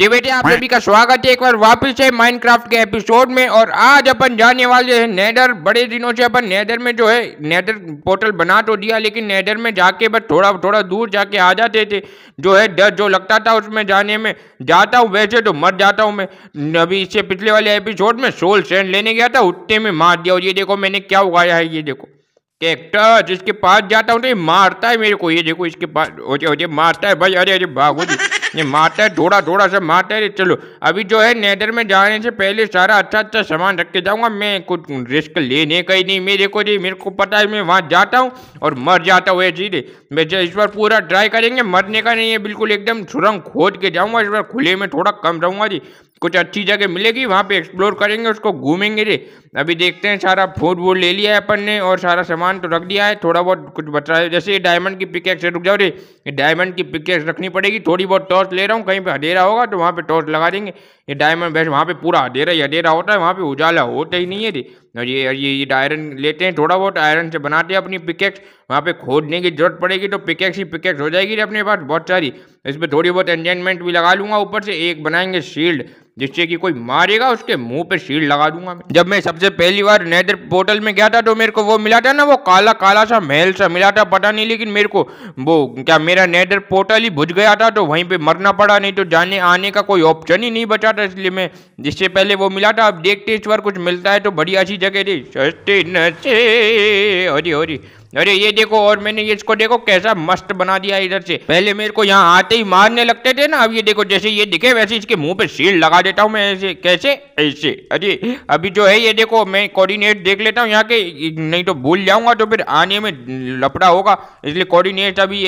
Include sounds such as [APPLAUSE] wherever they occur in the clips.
जी बेटे आप सभी का स्वागत है एक बार वापस है माइनक्राफ्ट के एपिसोड में और आज अपन जाने वाले हैं नेदर बड़े दिनों से अपन नेदर में जो है नेदर पोर्टल बना तो दिया लेकिन नेदर में जाके बस थोड़ा थोड़ा दूर जाके आ जाते थे जो है डर जो लगता था उसमें जाने में जाता हूँ वैसे तो मर जाता हूँ मैं अभी इससे पिछले वाले एपिसोड में सोल सेंड लेने गया था उतने में मार दिया और ये देखो मैंने क्या उगाया है ये देखो ट्रैक्टर जिसके पास जाता हूँ तो ये मारता है मेरे को ये देखो इसके पास ओजे ओजे मारता है भाई अरे अरे भागो जी ये मारता है थोड़ा थोड़ा सा मारता है चलो अभी जो है नेदर में जाने से पहले सारा अच्छा अच्छा सामान रख के जाऊँगा मैं कुछ रिस्क लेने का ही नहीं मेरे को जी मेरे को पता है मैं वहाँ जाता हूँ और मर जाता हूँ जी मैं इस बार पूरा ट्राई करेंगे मरने का नहीं है बिल्कुल एकदम सुरंग खोद के जाऊँगा इस बार खुले में थोड़ा कम रहूँगा जी कुछ अच्छी जगह मिलेगी वहाँ पे एक्सप्लोर करेंगे उसको घूमेंगे रे अभी देखते हैं सारा फूड वूड ले लिया है अपन ने और सारा सामान तो रख दिया है थोड़ा बहुत कुछ बचा है जैसे डायमंड की पिकेक्स रुक जाओ रे डायमंड की पिकेक्स रखनी पड़ेगी थोड़ी बहुत टॉर्च ले रहा हूँ कहीं पर अधेरा होगा तो वहाँ पे टॉर्च लगा देंगे ये डायमंड वैसे वहाँ पे पूरा अधेरा ही अंधेरा होता है वहाँ पर उजाला होता ही नहीं है रे और ये ये ये आयरन लेते हैं थोड़ा बहुत आयरन से बनाते हैं अपनी पिकेक्स वहाँ पे खोदने की जरूरत पड़ेगी तो पिकेक्स ही पिकेक्स हो जाएगी रे अपने पास बहुत सारी इस पर थोड़ी बहुत एंजॉयमेंट भी लगा लूँगा ऊपर से एक बनाएंगे शील्ड जिससे कि कोई मारेगा उसके मुंह पे शील्ड लगा दूंगा मैं जब मैं सबसे पहली बार नेदर पोर्टल में गया था तो मेरे को वो मिला था ना वो काला काला सा महल सा मिला था पता नहीं लेकिन मेरे को वो क्या मेरा नेदर पोर्टल ही बुझ गया था तो वहीं पे मरना पड़ा नहीं तो जाने आने का कोई ऑप्शन ही नहीं बचा था इसलिए मैं जिससे पहले वो मिला था अब देखते इस बार कुछ मिलता है तो बड़ी अच्छी जगह थी सस्ती नशे हरी हरी अरे ये देखो और मैंने ये इसको देखो कैसा मस्त बना दिया इधर से पहले मेरे को यहाँ आते ही मारने लगते थे ना अब ये देखो जैसे ये दिखे वैसे इसके मुंह पे सील लगा देता हूँ मैं ऐसे कैसे ऐसे अरे अभी जो है ये देखो मैं कोऑर्डिनेट देख लेता हूँ यहाँ के नहीं तो भूल जाऊंगा तो फिर आने में लपड़ा होगा इसलिए कोऑर्डिनेट अभी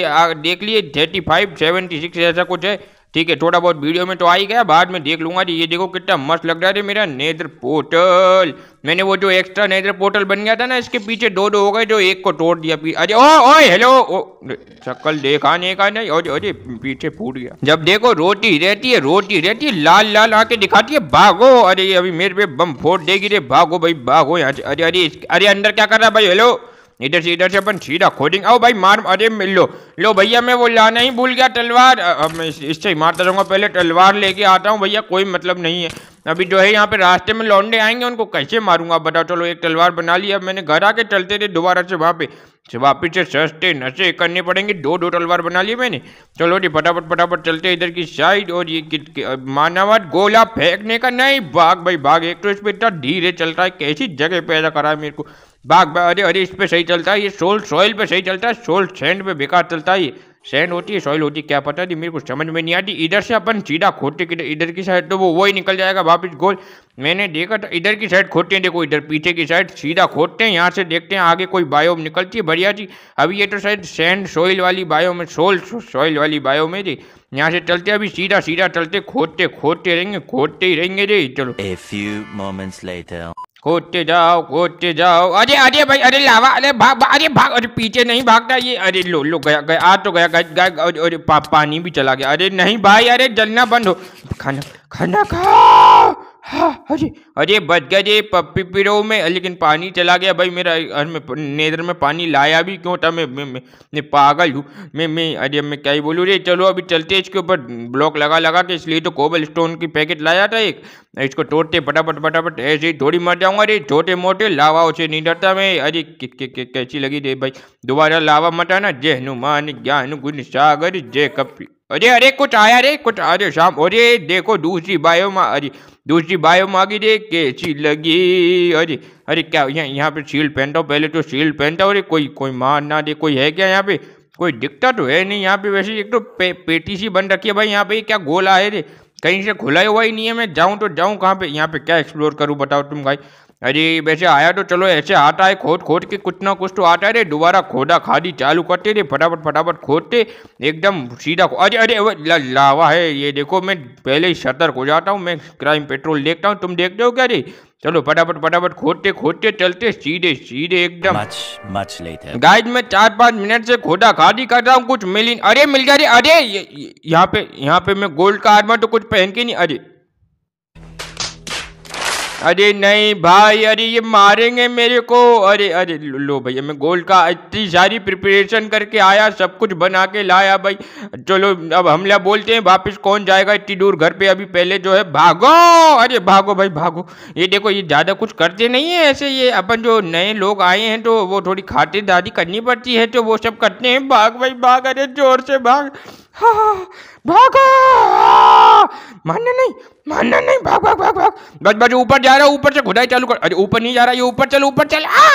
देख लिए थर्टी फाइव सेवेंटी सिक्स ऐसा कुछ है ठीक है थोड़ा बहुत वीडियो में तो आ ही गया बाद में देख लूंगा ये देखो कितना मस्त लग रहा था मेरा नेदर पोर्टल मैंने वो जो एक्स्ट्रा नेदर पोर्टल बन गया था ना इसके पीछे दो दो हो गए जो एक को तोड़ दिया अरे ओ ओ हेलो ओ शक्ल देखा नहीं का नहीं अरे अरे पीछे फूट गया जब देखो रोटी रहती है रोटी रहती है लाल लाल आके दिखाती है भागो अरे अभी मेरे पे बम फोड़ देगी रे भागो भाई भागो यहाँ से अरे अरे अरे अंदर क्या कर रहा है भाई हेलो इधर से इधर से अपन सीधा खोदेंगे आओ भाई मार अरे मिल लो लो भैया मैं वो लाना ही भूल गया तलवार अब मैं इससे ही मारता रहूँगा पहले तलवार लेके आता हूँ भैया कोई मतलब नहीं है अभी जो है यहाँ पे रास्ते में लौंडे आएंगे उनको कैसे मारूंगा बताओ चलो एक तलवार बना लिया अब मैंने घर आके चलते थे दोबारा से वहाँ पे से वापिस से सस्ते नशे करने पड़ेंगे दो दो तलवार बना लिए मैंने चलो जी फटाफट फटाफट चलते इधर की साइड और ये मानावाद गोला फेंकने का नहीं भाग भाई भाग एक तो इस पर इतना धीरे चलता है कैसी जगह पैदा करा है मेरे को बाग अरे अरे इस पे सही चलता है ये सोल सॉइल पे सही चलता है सोल सेंड पे बेकार चलता है सेंड होती है सॉइल होती है क्या पता नहीं मेरे को समझ में नहीं आती इधर से अपन सीधा खोटे इधर की साइड तो वो वही निकल जाएगा वापस गोल मैंने देखा था इधर की साइड खोटे हैं देखो इधर पीछे की साइड सीधा खोदते हैं यहाँ से देखते हैं आगे कोई बायोम निकलती है बढ़िया जी अभी ये तो शायद सेंड सॉइल वाली बायो में सोल सॉइल वाली बायो में जी यहाँ से चलते अभी सीधा सीधा चलते खोदते खोदते रहेंगे खोदते ही रहेंगे जी चलो कूदते जाओ कूदते जाओ अरे अरे भाई अरे लावा अरे भाग भा, अरे भाग अरे पीछे नहीं भागता ये अरे लो लो गया गया आ तो गया गया और पा, पानी भी चला गया अरे नहीं भाई अरे जलना बंद हो खाना खाना खाओ हाँ अरे हाँ अरे बच गया ये पप्पी पिरो में लेकिन पानी चला गया भाई मेरा नेदर में पानी लाया भी क्यों था मैं मैं, मैं पागल हूँ मैं मैं अरे मैं क्या ही बोलूँ रे चलो अभी चलते इसके ऊपर ब्लॉक लगा लगा के इसलिए तो कोबल स्टोन की पैकेट लाया था एक इसको तोड़ते फटाफट फटाफट ऐसे ही थोड़ी मर जाऊँगा अरे छोटे मोटे लावा उसे नहीं डरता मैं अरे कैसी लगी रे भाई दोबारा लावा मटाना जय हनुमान ज्ञान गुण सागर जय कपी अरे अरे कुछ आया रे कुछ अरे शाम अरे देखो दूसरी बायो माँ अरे दूसरी बायो माँ की देख रे कैसी लगी अरे अरे क्या यहाँ यहाँ पे शील्ड पहनता हूँ पहले तो शील्ड पहनता हूँ अरे कोई कोई मार ना दे कोई है क्या यहाँ पे कोई दिखता तो है नहीं यहाँ पे वैसे एक तो पे, पेटी सी बन रखी है भाई यहाँ पे क्या गोला है रे कहीं से खुला हुआ ही नहीं है मैं जाऊँ तो जाऊँ कहाँ पे यहाँ पे क्या एक्सप्लोर करूँ बताओ तुम भाई अरे वैसे आया तो चलो ऐसे आता है खोद खोद के कुछ ना कुछ तो आता है रे दोबारा खोदा खादी चालू करते रे फटाफट फटाफट खोदते एकदम सीधा अरे अरे ला, लावा है ये देखो मैं पहले ही सतर्क हो जाता हूँ मैं क्राइम पेट्रोल देखता हूँ तुम देखते हो क्या रे चलो फटाफट फटाफट खोदते खोदते चलते सीधे सीधे एकदम गाइड में चार पाँच मिनट से खोदा खादी कर रहा हूँ कुछ मिली अरे मिल गया रे अरे यहाँ पे यहाँ पे मैं गोल्ड का आर्मर तो कुछ पहन के नहीं अरे अरे नहीं भाई अरे ये मारेंगे मेरे को अरे अरे लो भैया मैं गोल का इतनी सारी प्रिपरेशन करके आया सब कुछ बना के लाया भाई चलो अब हमला बोलते हैं वापस कौन जाएगा इतनी दूर घर पे अभी पहले जो है भागो अरे भागो भाई भागो ये देखो ये ज़्यादा कुछ करते नहीं है ऐसे ये अपन जो नए लोग आए हैं तो वो थोड़ी खातिरदारी करनी पड़ती है तो वो सब करते हैं भाग भाई भाग अरे जोर से भाग हाँ भागो मानना नहीं मानना नहीं भाग भाग भाग भाग बस बस ऊपर जा रहा ऊपर से खुदाई चालू कर अरे ऊपर नहीं जा रहा ये ऊपर चल ऊपर चल आ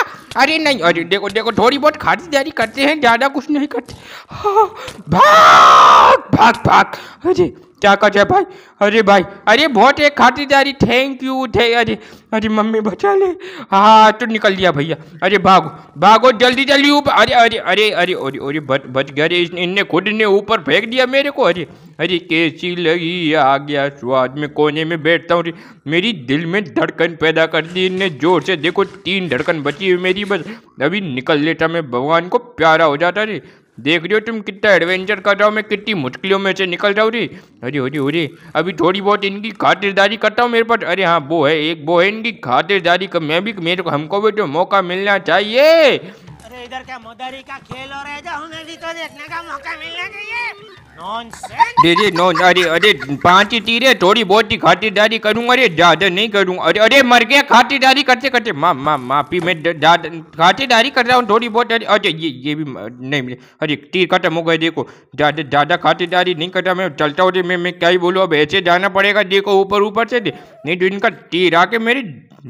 अरे नहीं अरे देखो देखो थोड़ी बहुत खातिरदारी करते हैं ज़्यादा कुछ नहीं करते हाँ, भाग भाग भाग अरे क्या कर जाए भाई अरे भाई अरे बहुत एक खातिरदारी थैंक यू थे अरे अरे मम्मी बचा ले हाँ तो निकल दिया भैया अरे भागो भागो जल्दी जल्दी ऊपर अरे अरे अरे अरे अरे अरे बच बच गया अरे इनने खुद ने ऊपर फेंक दिया मेरे को अरे अरे कैसी लगी आ गया स्वाद में कोने में बैठता हूँ मेरी दिल में धड़कन पैदा कर दी इनने जोर से देखो तीन धड़कन बची हुई मेरी बस अभी निकल लेता मैं भगवान को प्यारा हो जाता अरे देख रहे हो तुम कितना एडवेंचर कर रहा हूँ मैं कितनी मुश्किलों में से निकल रहा हूँ रे अरे अरे अरे अभी थोड़ी बहुत इनकी खातिरदारी करता हूँ मेरे पास अरे हाँ वो है एक वो है इनकी खातिरदारी का मैं भी मेरे को हमको भी तो मौका मिलना चाहिए इधर क्या मदारी का खेल हो रहा है जो हमें भी तो देखने का मौका मिलना चाहिए अरे अरे अरे पांच ही तीरे थोड़ी बहुत ही खातिरदारी करूँ अरे ज्यादा नहीं करूँ अरे अरे मर गया खातिरदारी करते करते माँ माँ माफी मैं खातिरदारी कर रहा हूँ थोड़ी बहुत अरे अरे ये ये भी नहीं अरे तीर खत्म हो गए देखो ज्यादा ज्यादा खातिरदारी नहीं करता मैं चलता हूँ मैं मैं क्या ही बोलूँ अब ऐसे जाना पड़ेगा देखो ऊपर ऊपर से नहीं तो इनका तीर आके मेरे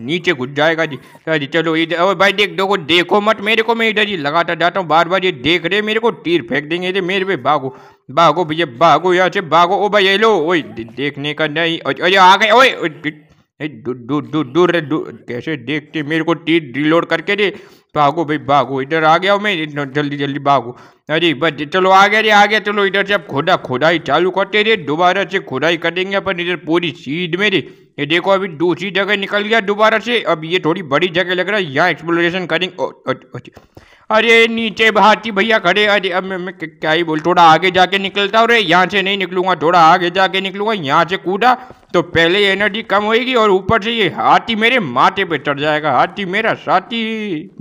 नीचे घुस जाएगा जी अरे चलो इधर भाई देख देखो देखो मत मेरे को मैं इधर जी लगातार जाता हूँ बार बार ये देख रहे मेरे को तीर फेंक देंगे अरे मेरे पे भागो भागो भैया भागो यहाँ से भागो ओ भाई हेलो ओ देखने का नहीं अरे आ गए ओए दूर दूर कैसे देखते मेरे को तीर रिलोड करके दे भागो भाई भागो इधर आ गया मैं जल्दी जल्दी भागो अरे बस चलो आ गया रे आ गया चलो इधर से अब खोदा खोदाई चालू करते रहे दोबारा से खोदाई करेंगे अपन इधर पूरी सीध में रे ये देखो अभी दूसरी जगह निकल गया दोबारा से अब ये थोड़ी बड़ी जगह लग रहा है यहाँ एक्सप्लोरेशन करेंगे अरे नीचे भारती भैया खड़े अरे अब मैं, मैं क्या ही बोल थोड़ा आगे जाके निकलता अरे यहाँ से नहीं निकलूंगा थोड़ा आगे जाके निकलूंगा यहाँ से कूदा तो पहले एनर्जी कम होगी और ऊपर से ये हाथी मेरे माथे पे चढ़ जाएगा हाथी मेरा साथी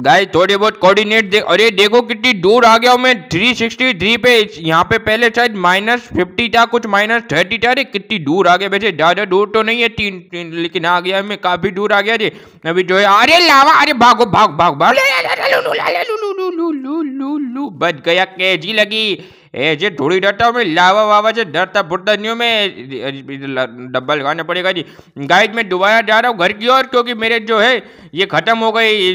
गाय थोड़े बहुत कोऑर्डिनेट दे अरे देखो कितनी दूर आ गया हूँ मैं थ्री सिक्सटी थ्री पे यहाँ पे पहले शायद माइनस फिफ्टी था कुछ माइनस थर्टी था अरे कितनी दूर आ गया वैसे ज़्यादा दूर तो नहीं है तीन तीन लेकिन आ गया मैं काफ़ी दूर आ गया जी अभी जो है अरे लावा अरे भागो भाग भाग भाग बच गया લુ લુ લુ બચ ગયા કેજી में लावा वावा से डरता नहीं न्यू में डब्बा लगाना पड़ेगा जी गाइज मैं डुबाया जा रहा हूँ घर की ओर क्योंकि मेरे जो है ये ख़त्म हो गई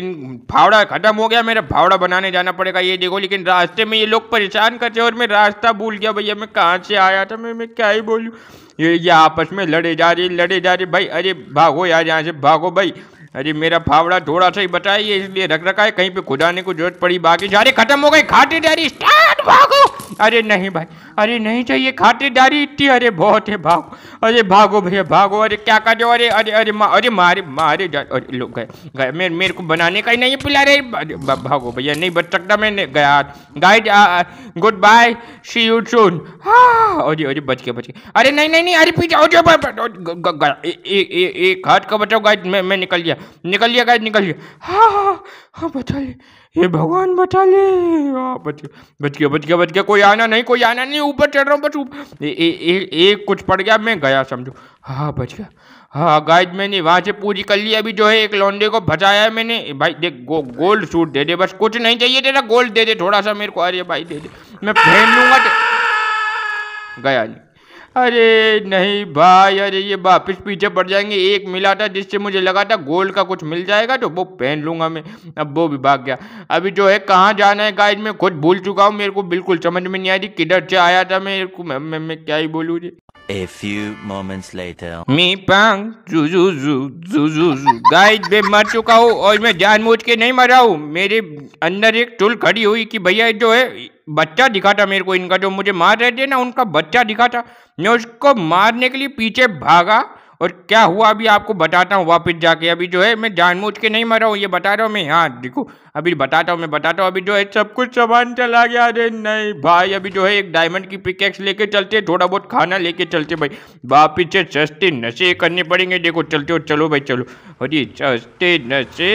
फावड़ा ख़त्म हो गया मेरा फावड़ा बनाने जाना पड़ेगा ये देखो लेकिन रास्ते में ये लोग परेशान करते और मैं रास्ता भूल गया भैया मैं कहाँ से आया था मैं मैं क्या ही बोलूँ ये ये आपस में लड़े जा रही लड़े जा रही भाई अरे भागो यार यहाँ से भागो भाई अरे मेरा फावड़ा थोड़ा सा ही बताइए इसलिए रख रखा है कहीं पे खुदाने को जरूरत पड़ी बाकी सारे खत्म हो गए खाते डेरी स्टार्ट भागो अरे नहीं भाई अरे नहीं चाहिए खातिरदारी इतनी अरे बहुत है भागो अरे भागो भैया भागो अरे क्या कर दो अरे अरे अरे मा, अरे मारे मारे जा अरे लोग गए गए मेरे मेरे को बनाने का ही नहीं पिला रहे भागो भैया नहीं बच सकता मैं गया गाइड good bye see you soon हाँ अरे अरे बच गया बच गया अरे नहीं नहीं नहीं अरे पीछे अरे एक हाथ का बचाओ गाइड मैं मैं निकल गया निकल लिया गाइड निकल लिया हाँ हाँ हाँ बचा लिया ये भगवान बचा ले बच गया बच गया बच गया बच गया कोई आना नहीं कोई आना नहीं ऊपर चढ़ रहा हूँ बस एक कुछ पड़ गया मैं गया समझो हाँ बच गया हाँ गाइज मैंने वहाँ से पूरी कर ली अभी जो है एक लौंडे को बचाया है मैंने भाई देख गो, गोल्ड सूट दे दे बस कुछ नहीं चाहिए तेरा गोल्ड दे दे थोड़ा सा मेरे को अरे भाई दे दे मैं पहन लूँगा तो- गया नहीं अरे नहीं भाई अरे ये वापस पीछे पड़ जाएंगे एक मिला था जिससे मुझे लगा था गोल्ड का कुछ मिल जाएगा तो वो पहन लूँगा मैं अब वो भी भाग गया अभी जो है कहाँ जाना है गाइड मैं खुद भूल चुका हूँ मेरे को बिल्कुल समझ में नहीं आ रही किधर से आया था मेरे को मैं, मैं, मैं क्या ही बोलूँ जी A few moments later. मी पांग गाइस मैं मर चुका हूँ और मैं जानबूझ के नहीं मरा हूँ मेरे अंदर एक टुल खड़ी हुई कि भैया जो है बच्चा दिखा था मेरे को इनका जो मुझे मार रहे थे ना उनका बच्चा दिखा था मैं उसको मारने के लिए पीछे भागा और क्या हुआ अभी आपको बताता हूँ वापस जाके अभी जो है मैं जानबूझ के नहीं मरा हूँ ये बता रहा हूँ मैं हाँ देखो अभी बताता हूँ मैं बताता हूँ अभी जो है सब कुछ सामान चला गया अरे नहीं भाई अभी जो है एक डायमंड की पिकेक्स लेके चलते थोड़ा बहुत खाना लेके चलते भाई वापिस से सस्ते नशे करने पड़ेंगे देखो चलते हो चलो भाई चलो अरे सस्ते नशे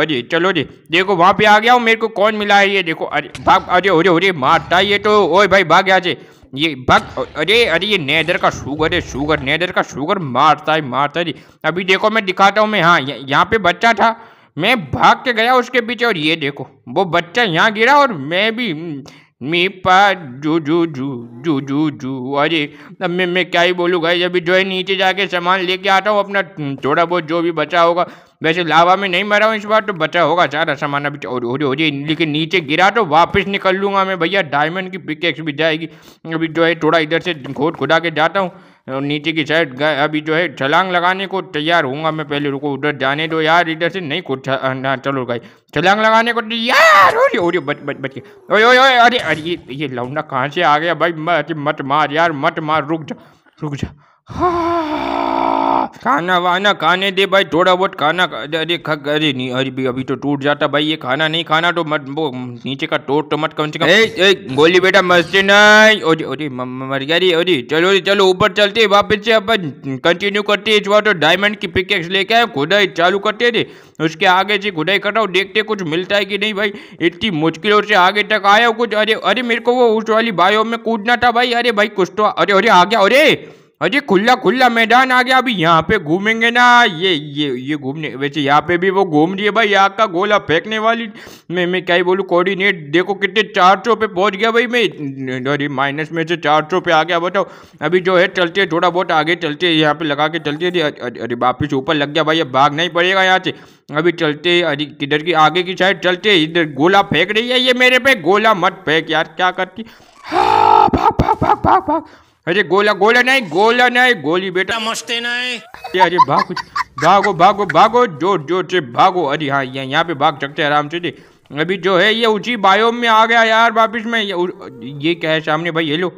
अरे चलो जी देखो वहाँ पे आ गया हूँ मेरे को कौन मिला है ये देखो अरे भाग अरे अरे अरे मारता ये तो ओ भाई भाग यहाँ से ये बग अरे अरे ये नेदर का शुगर है शुगर नेदर का शुगर मारता है मारता है अभी देखो मैं दिखाता हूँ मैं हाँ यहाँ पे बच्चा था मैं भाग के गया उसके पीछे और ये देखो वो बच्चा यहाँ गिरा और मैं भी हम्म, मी पा जू जू जू जू जू जू अरे अब मैं मैं क्या ही बोलूँगा अभी जो है नीचे जाके सामान लेके आता हूँ अपना हम्म, थोड़ा बहुत जो भी बचा होगा वैसे लावा में नहीं मरा हूँ इस बार तो बचा होगा सारा सामान अभी और हो रही लेकिन नीचे गिरा तो वापस निकल लूँगा मैं भैया डायमंड की पिकेक्स भी जाएगी अभी जो है थोड़ा इधर से घोट खुदा के जाता हूँ और नीचे की साइड अभी जो है छलांग लगाने को तैयार हूँ मैं पहले रुको उधर जाने दो यार इधर से नहीं कुछ ना हाँ, हाँ, चलो भाई छलांग लगाने को यार हो अरे बच बच बच ओए ओए अरे अरे ये ये लौंडा कहाँ से आ गया भाई मत मत मार यार मत मार रुक जा रुक जा [SIGHS] खाना वाना खाने दे भाई थोड़ा बहुत खाना अरे खा अरे नहीं अरे भी अभी तो टूट जाता भाई ये खाना नहीं खाना तो मत वो नीचे का टोट तो मत कम से कम गोली बेटा मस्त नहीं अरे अरे मर गया अरे चलो चलो ऊपर चलते वापस से अपन कंटिन्यू करते इस बार तो डायमंड की पिकेक्स लेके आए खुदाई चालू करते थे उसके आगे से खुदाई कर रहा हूँ देखते कुछ मिलता है कि नहीं भाई इतनी मुश्किलों से आगे तक आया कुछ अरे अरे मेरे को वो उस वाली बायो में कूदना था भाई अरे भाई कुछ तो अरे अरे आ गया अरे अरे खुला खुला मैदान आ गया अभी यहाँ पे घूमेंगे ना ये ये ये घूमने वैसे यहाँ पे भी वो घूम रही है भाई यहाँ का गोला फेंकने वाली मैं मैं क्या ही बोलूँ कोऑर्डिनेट देखो कितने चार सौ पे पहुँच गया भाई मैं अरे माइनस में से चार सौ पे आ गया बताओ अभी जो है चलते है थोड़ा बहुत आगे चलते है यहाँ पे लगा के चलते अरे अरे वापिस ऊपर लग गया भाई अब भाग नहीं पड़ेगा यहाँ से अभी चलते अरे किधर की आगे की साइड चलते इधर गोला फेंक रही है ये मेरे पे गोला मत फेंक यार क्या करती हाँ भाग भाग भाग भाग भाग अरे गोला गोला नहीं गोला नहीं गोली बेटा मस्ते नहीं अरे भागो भागो भागो भागो जोर जोर से भागो अरे हाँ यहाँ यहाँ पे भाग सकते आराम से जी अभी जो है ये उसी बायोम में आ गया यार वापिस में ये, क्या है सामने भाई हेलो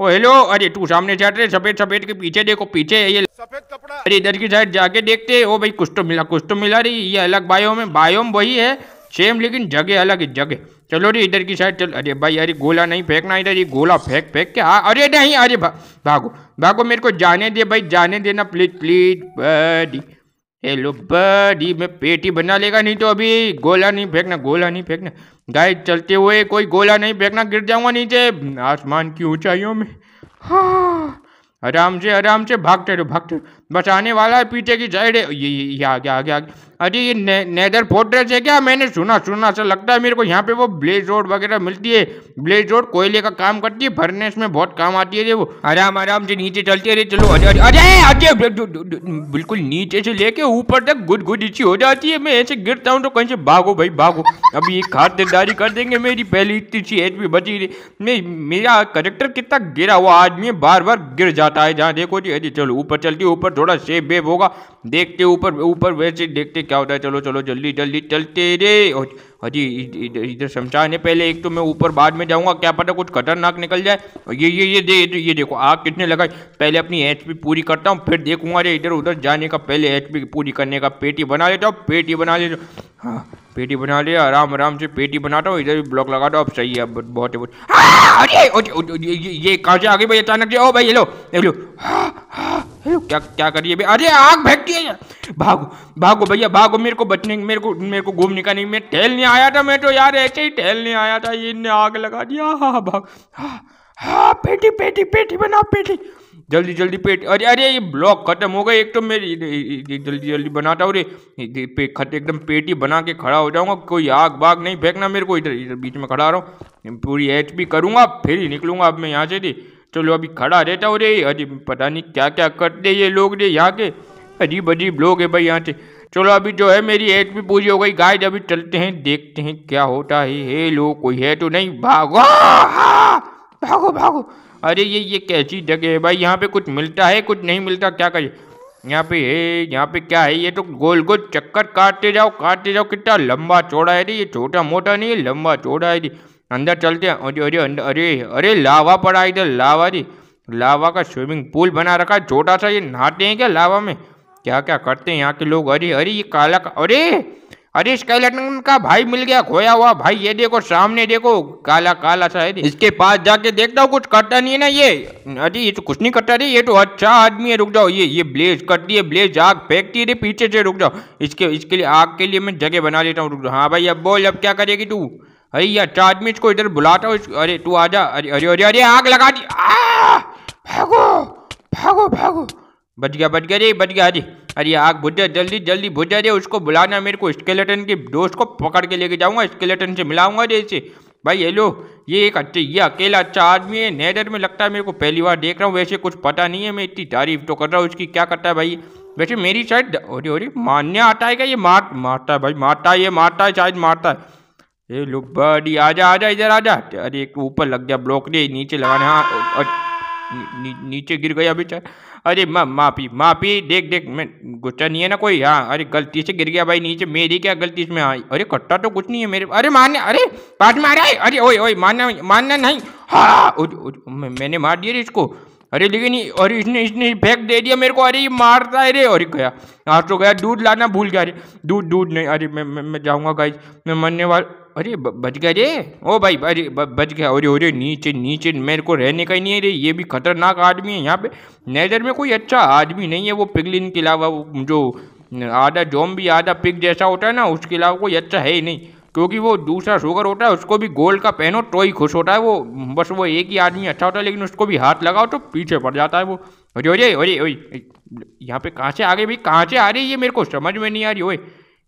ओ हेलो अरे तू सामने से रहे सफेद सफेद के पीछे देखो पीछे है ये सफेद कपड़ा अरे इधर की साइड जाके देखते ओ भाई कुछ तो मिला कुछ तो मिला रही ये अलग बायोम है बायोम वही है सेम लेकिन जगह अलग है जगह चलो रे इधर की साइड चलो अरे भाई अरे गोला नहीं फेंकना इधर ये गोला फेंक फेंक के हाँ अरे नहीं अरे भा, भागो भागो मेरे को जाने दे भाई जाने देना please please buddy hello buddy मैं पेटी बना लेगा नहीं तो अभी गोला नहीं फेंकना गोला नहीं फेंकना गाय चलते हुए कोई गोला नहीं फेंकना गिर जाऊंगा नीचे आसमान की ऊंचाइयों में हाँ, आराम से आराम से भागते रहो भागते रहो बस आने वाला है पीछे की साइड है ये ये आ गया आ गया आ गया अरे ये ने, नेदर फोर्ट्रेस है क्या मैंने सुना सुना सा लगता है मेरे को यहाँ पे वो ब्लेज रोड वगैरह मिलती है ब्लेज रोड कोयले का काम करती है फर्नेस में बहुत काम आती है वो आराम आराम से नीचे है अरे चलो अरे अरे अरे बिल्कुल नीचे से लेके ऊपर तक गुद गुद इच्छी हो जाती है मैं ऐसे गिरता हूँ तो कहीं से भागो भाई भागो अभी एक खातिरदारी कर देंगे मेरी पहली इतनी सी एच भी बची रही मैं मेरा करेक्टर कितना गिरा हुआ आदमी बार बार गिर जाता है जहाँ देखो जी अरे चलो ऊपर चलती ऊपर थोड़ा सेफ वेब होगा देखते ऊपर ऊपर वैसे देखते क्या होता है चलो चलो जल्दी जल्दी चलते रे अजी इधर शमशान है पहले एक तो मैं ऊपर बाद में जाऊंगा क्या पता कुछ खतरनाक निकल जाए और ये ये ये दे ये देखो आग कितने लगाई पहले अपनी एच पूरी करता हूँ फिर देखूंगा रे इधर उधर जाने का पहले एच पूरी करने का पेटी बना लेता हूँ पेटी बना लेता हूँ हाँ पेटी बना लिया आराम आराम से पेटी बनाता हूँ इधर भी ब्लॉक लगा दो अब सही है बहुत ही हाँ, अरे ये कहाँ से आ गई भाई अचानक से ओ भाई हेलो हेलो हाँ, हाँ, हेलो क्या क्या करिए भाई अरे आग फेंकती है भागो भागो भैया भागो मेरे को बचने मेरे को मेरे को घूमने का नहीं मैं टहल नहीं आया था मैं तो यार ऐसे ही टहल नहीं आया था ये इनने आग लगा दिया हाँ भाग हाँ हाँ पेटी पेटी पेटी बना पेटी जल्दी जल्दी पेट अरे अरे ये ब्लॉक खत्म हो गए एक तो मेरी जल्दी जल्दी बनाता हूँ रे खत एकदम पेट ही बना के खड़ा हो जाऊंगा कोई आग बाग नहीं फेंकना मेरे को इधर इधर बीच में खड़ा रहा हूँ पूरी एच भी करूंगा फिर ही निकलूंगा अब मैं यहाँ से थी चलो अभी खड़ा रहता हूँ रे अरे पता नहीं क्या क्या करते ये लोग रे यहाँ के अजीब अजीब लोग है भाई यहाँ से चलो अभी जो है मेरी एच भी पूरी हो गई गाय अभी चलते हैं देखते हैं क्या होता है हे लोग कोई है तो नहीं भागो भागो भागो अरे ये ये कैसी जगह है भाई यहाँ पे कुछ मिलता है कुछ नहीं मिलता क्या करिए यहाँ पे है यहाँ पे क्या है ये तो गोल गोल चक्कर काटते जाओ काटते जाओ कितना लंबा चौड़ा है रे ये छोटा मोटा नहीं है लंबा चौड़ा है रे अंदर चलते हैं अरे अरे अंदर अरे अरे लावा पड़ा इधर लावा जी लावा का स्विमिंग पूल बना रखा है छोटा सा ये नहाते हैं क्या लावा में क्या क्या करते हैं यहाँ के लोग अरे अरे ये काला का अरे अरे स्काईलेटन का भाई मिल गया खोया हुआ भाई ये देखो सामने देखो काला काला सा है इसके पास जाके देखता हूँ कुछ करता नहीं है ना ये अरे ये तो कुछ नहीं करता रे ये तो अच्छा आदमी है रुक जाओ ये ये ब्लेज करती है ब्लेज आग फेंकती है पीछे से रुक जाओ इसके इसके लिए आग के लिए मैं जगह बना लेता हूँ रुक जाओ हाँ भाई अब बोल अब क्या करेगी तू अरे ये अच्छा आदमी इसको इधर बुलाता हूँ अरे तू आ जा अरे अरे अरे आग लगा दी भागो भागो भागो बच गया बच गया जी बच गया जी अरे आग बुझ जाए जल्दी जल्दी बुझ जाए उसको बुलाना मेरे को स्केलेटन के दोस्त को पकड़ के लेके जाऊंगा स्केलेटन से मिलाऊंगा जैसे भाई हेलो ये एक अच्छे ये अकेला अच्छा आदमी है नैदर में लगता है मेरे को पहली बार देख रहा हूँ वैसे कुछ पता नहीं है मैं इतनी तारीफ तो कर रहा हूँ उसकी क्या करता है भाई वैसे मेरी शायद अरे अरे मान्य आता है क्या ये मार मारता है भाई मारता है ये मारता है शायद मारता है ये लो बड़ी आजा आजा इधर आजा अरे ऊपर लग गया ब्लॉक ने नीचे लगाने हाँ और नी, नी, नीचे गिर गया बेचारा अरे मैं माफी माफी देख देख मैं गुस्सा नहीं है ना कोई हाँ अरे गलती से गिर गया भाई नीचे मेरी क्या गलती इसमें आई हाँ, अरे कट्टा तो कुछ नहीं है मेरे अरे मारने अरे पास में आ रहा है अरे ओए ओए मारना मारना नहीं हाँ मैंने मार दिया इसको अरे लेकिन अरे इसने इसने फेंक दे दिया मेरे को अरे ये मारता है रे और गया आज तो गया दूध लाना भूल गया अरे दूध दूध नहीं अरे मैं मैं, मैं जाऊँगा गाई मैं मरने वाला अरे बच गया रे ओ भाई अरे बच गया अरे अरे नीचे नीचे मेरे को रहने का ही नहीं है रे ये भी खतरनाक आदमी है यहाँ पे नेदर में कोई अच्छा आदमी नहीं है वो पिगलिन के अलावा जो आधा जोम भी आधा पिग जैसा होता है ना उसके अलावा कोई अच्छा है ही नहीं क्योंकि वो दूसरा शुगर होता है उसको भी गोल्ड का पहनो तो ही खुश होता है वो बस वो एक ही आदमी अच्छा होता है लेकिन उसको भी हाथ लगाओ तो पीछे पड़ जाता है वो अरे अरे अरे यहाँ पे कहाँ से आ गए भाई कहाँ से आ रही है मेरे को समझ में नहीं आ रही ओए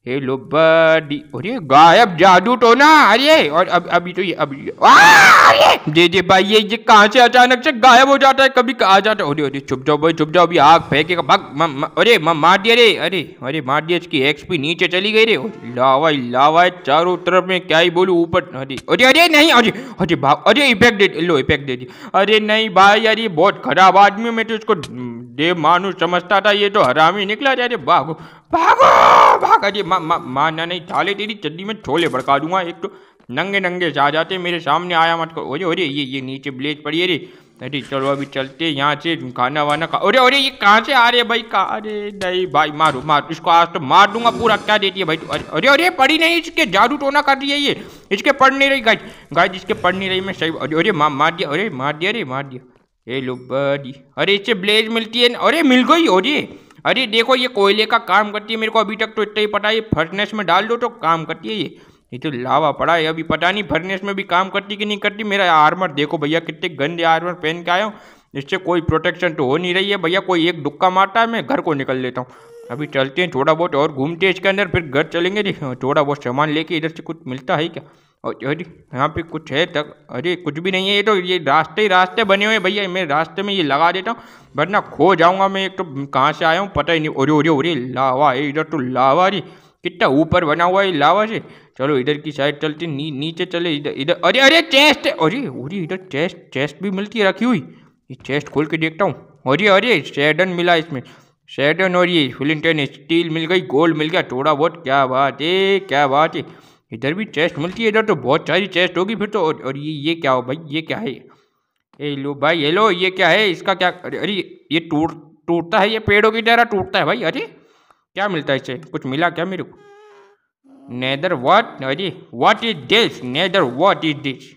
हेलो बडी अरे गायब जादू टोना तो अरे और अब अभी तो ये अभी अरे जे जे भाई ये ये कहाँ से अचानक से गायब हो जाता है कभी आ जाता है अरे अरे छुप जाओ भाई चुप जाओ अभी आग फेंकेगा भाग अरे मार दिया रे अरे अरे मार दिया इसकी एक्सपी नीचे चली गई रे लावा लावा चारों तरफ में क्या ही बोलू ऊपर अरे अरे अरे नहीं अरे अरे भाग अरे इफेक्ट दे लो इफेक्ट दे दी अरे नहीं भाई अरे बहुत खराब आदमी मैं तो इसको देव मानुष समझता था ये तो हरामी निकला जा रे भागो भागो भागा जी माँ माँ माँ नहीं थाले तेरी चड्डी में छोले भड़का दूंगा एक तो नंगे नंगे जा जाते मेरे सामने आया मत करो अरे अरे ये ये नीचे ब्लेज पड़ी अरे अरे चलो अभी चलते यहाँ से खाना वाना खा अरे अरे ये कहाँ से आ रहे भाई कहा अरे नहीं भाई मारो मारो इसको आज तो मार दूंगा पूरा क्या देती है भाई अरे अरे अरे पड़ी नहीं इसके जादू टोना कर रही है ये इसके पढ़ नहीं रही गाय गाय इसके पढ़ नहीं रही मैं सही अरे अरे मार मार दिया अरे मार दिया अरे मार दिया ए लो बड़ी अरे इससे ब्लेज मिलती है अरे मिल गई अरे अरे देखो ये कोयले का काम करती है मेरे को अभी तक तो इतना ही पता है फर्नेस में डाल दो तो काम करती है ये ये तो लावा पड़ा है अभी पता नहीं फर्नेस में भी काम करती कि नहीं करती मेरा आर्मर देखो भैया कितने गंदे आर्मर पहन के आया हूँ इससे कोई प्रोटेक्शन तो हो नहीं रही है भैया कोई एक दुक्का मारता है मैं घर को निकल लेता हूँ अभी चलते हैं थोड़ा बहुत और घूमते हैं इसके अंदर फिर घर चलेंगे हाँ, थोड़ा बहुत सामान लेके इधर से कुछ मिलता है क्या और अरे यहाँ पे कुछ है तक अरे कुछ भी नहीं है ये तो ये रास्ते ही रास्ते बने हुए भैया मैं रास्ते में ये लगा देता हूँ वरना खो जाऊँगा मैं एक तो कहाँ से आया हूँ पता ही नहीं अरे अरे अरे लावा है इधर तो लावा अरे कितना ऊपर बना हुआ है लावा से चलो इधर की साइड चलते नी, नीचे चले इधर इधर अरे अरे चेस्ट अरे अरे इधर चेस्ट चेस्ट भी मिलती है रखी हुई ये चेस्ट खोल के देखता हूँ अरे अरे सेडन मिला इसमें सेडन और ये फ्लिंटन स्टील मिल गई गोल्ड मिल गया थोड़ा बहुत क्या बात है क्या बात है इधर भी चेस्ट मिलती है इधर तो बहुत सारी चेस्ट होगी फिर तो और, और ये ये क्या हो भाई ये क्या है ए लो भाई ये लो ये क्या है इसका क्या अरे अरे ये टूट टूटता है ये पेड़ों की डरा टूटता है भाई अरे क्या मिलता है इससे कुछ मिला क्या मेरे को नैदर वाट अरे what is this neither what is this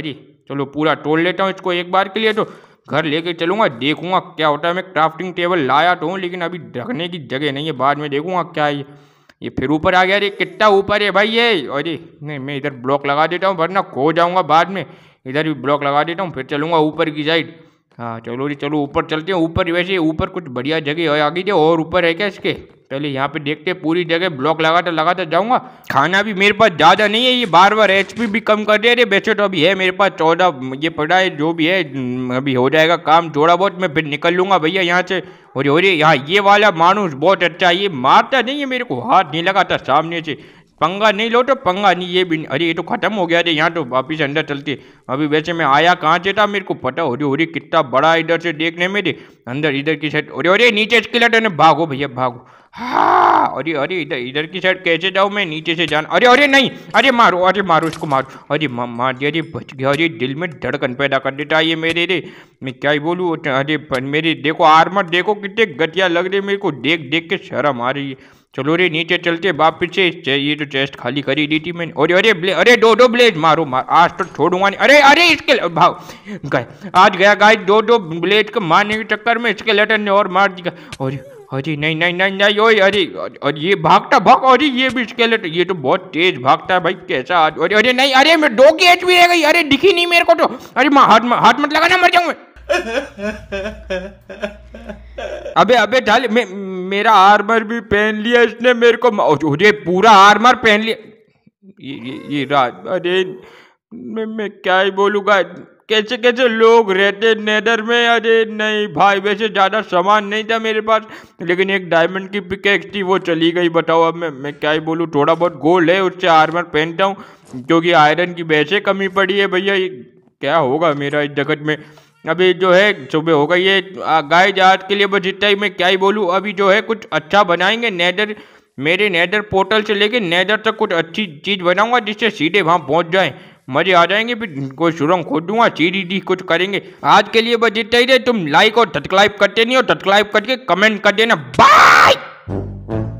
अरे चलो पूरा तोड़ लेता हूँ इसको एक बार के लिए तो घर लेके चलूँगा देखूँगा क्या होता है मैं क्राफ्टिंग टेबल लाया तो हूँ लेकिन अभी ढकने की जगह नहीं है बाद में देखूँगा क्या है ये फिर ऊपर आ गया अरे कितना ऊपर है भाई ये अरे नहीं मैं इधर ब्लॉक लगा देता हूँ वरना खो जाऊँगा बाद में इधर भी ब्लॉक लगा देता हूँ फिर चलूँगा ऊपर की साइड हाँ चलो जी चलो ऊपर चलते हैं ऊपर वैसे ऊपर कुछ बढ़िया जगह आ गई जो और ऊपर है क्या इसके पहले यहाँ पे देखते हैं पूरी जगह ब्लॉक लगाते लगाते जाऊँगा खाना भी मेरे पास ज़्यादा नहीं है ये बार बार एचपी भी कम कर दे रहे वैसे तो अभी है मेरे पास चौदह ये पड़ा है जो भी है अभी हो जाएगा काम थोड़ा बहुत मैं फिर निकल लूँगा भैया यहाँ से और यहाँ ये वाला मानूस बहुत अच्छा है ये मारता नहीं है मेरे को हाथ नहीं लगाता सामने से पंगा नहीं लो तो पंगा नहीं ये भी नहीं अरे ये तो खत्म हो गया अरे यहाँ तो वापिस अंदर चलते अभी वैसे मैं आया कहाँ से था मेरे को पता हो रही हो रही कितना बड़ा इधर से देखने में दे अंदर इधर की साइड अरे अरे नीचे स्केलेटन है भागो भैया भागो हाँ अरे अरे इधर इधर की साइड कैसे जाऊँ मैं नीचे से जान अरे अरे नहीं अरे मारो अरे मारो इसको मारो अरे मार दिया अरे बच गया अरे दिल में धड़कन पैदा कर देता है ये मेरे रे मैं क्या ही बोलूँ अरे मेरे देखो आर्मर देखो कितने गतिया लग रही मेरे को देख देख के शर्म आ रही है चलो रे नीचे चलते बाप से ये तो चेस्ट खाली करी दी थी मैंने अरे अरे ब्ले अरे दो दो ब्लेड मारो मार आज तो छोड़ूंगा नहीं अरे अरे इसके भाव गए आज गया गाय दो दो ब्लेड को मारने के चक्कर में इसके लेटर ने और मार दिया अरे अरे नहीं नहीं नहीं नहीं ओ अरे और ये भागता भाग अरे ये भी स्केलेट ये तो बहुत तेज भागता है भाई कैसा आज अरे अरे नहीं अरे मैं दो की एच भी रह गई अरे दिखी नहीं मेरे को तो अरे हाथ हाथ मत लगाना मर जाऊँ मैं अबे अबे डाल मे, मेरा आर्मर भी पहन लिया इसने मेरे को अरे पूरा आर्मर पहन लिया ये ये, ये राज अरे मैं, मैं क्या ही बोलूँगा कैसे कैसे लोग रहते नेदर में अरे नहीं भाई वैसे ज़्यादा सामान नहीं था मेरे पास लेकिन एक डायमंड की पिकेक्स थी वो चली गई बताओ अब मैं मैं क्या ही बोलूँ थोड़ा बहुत गोल्ड है उससे आर्मर पहनता हूँ क्योंकि आयरन की वैसे कमी पड़ी है भैया क्या होगा मेरा इस जगत में अभी जो है सुबह हो गई है गाय जात के लिए बस इतना ही मैं क्या ही बोलूँ अभी जो है कुछ अच्छा बनाएंगे नेदर मेरे नेदर पोर्टल से लेके नेदर तक कुछ अच्छी चीज़ बनाऊंगा जिससे सीधे वहाँ पहुँच जाएँ मजे आ जाएंगे फिर कोई सुरंग दूंगा सीढ़ी डी कुछ करेंगे आज के लिए बस इतना ही रहे तुम लाइक और सब्सक्राइब करते नहीं हो सब्सक्राइब करके कमेंट कर देना बाय